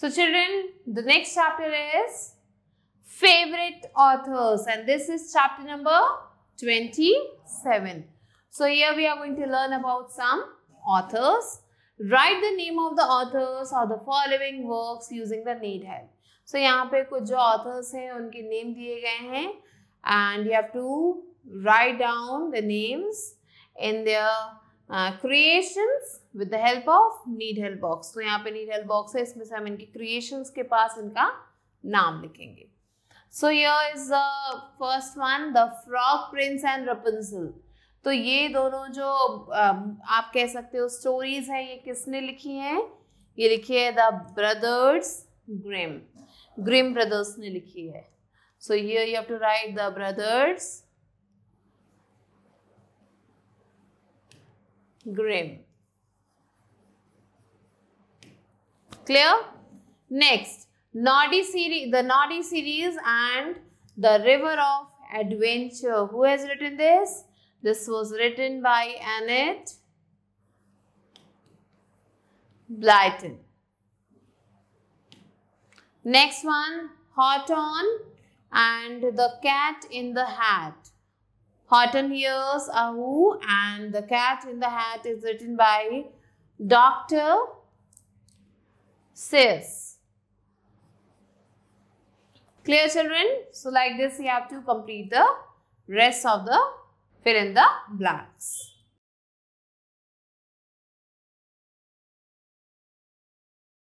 So children, the next chapter is favorite authors and this is chapter number 27. So here we are going to learn about some authors. Write the name of the authors or the following works using the need help. So here पे authors हैं name दिए and you have to write down the names in their creations with the help of help box तो यहाँ पे help box है इसमें से हम इनके क्रिएशंस के पास इनका नाम लिखेंगे so here is the first one the frog prince and Rapunzel तो ये दोनों जो um, आप कह सकते हो स्टोरीज हैं ये किसने लिखी हैं ये लिखी है the brothers Grimm Grimm brothers ने लिखी है so you have to write the brothers grim. Clear? Next, Naughty series, the Naughty series and the River of Adventure. Who has written this? This was written by Annette Blyton. Next one, Hot On and the Cat in the Hat. Horton hears a who, and The Cat in the Hat is written by Dr. Sis. Clear, children? So, like this, you have to complete the rest of the fill in the blanks.